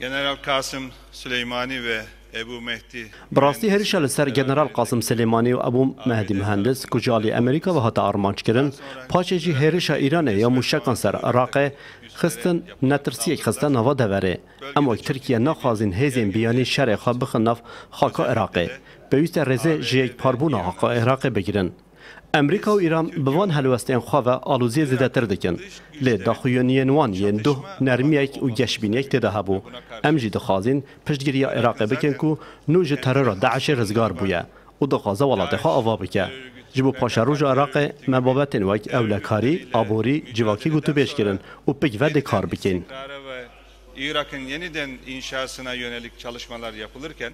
General Kasım Süleymani ve براستی هریشا لسر گنرال قاسم سلیمانی و ابو مهدی مهندس کجالی امریکا و هتا ارمانج کرن پاچه جی ایرانه یا موشکان سر عراقه خستن نترسی خستن هوا دوره اما که ترکیه نخوازین هیزین بیانی شرع خواب بخنف خاک عراقه بیویست رزه جی اک پاربون حقا عراقه بگیرن امریکا و ایران بوان هلوستین خواه آلوزی زیده تر دکن. لی داخویونی نوان یه دو نرمی ایک و گشبین ایک تده هبو. امجی دخوازین پشتگیری عراقی بکن کو نوج تره را دعش رزگار بویه. و دخوازه ولاته خواه آوا بکه. جبو پاشا روژ عراق مبابت نوک اولکاری، آبوری، جواکی گوتو بیش کرن و پک ود کار بکن. Irak'ın yeniden inşasına yönelik çalışmalar yapılırken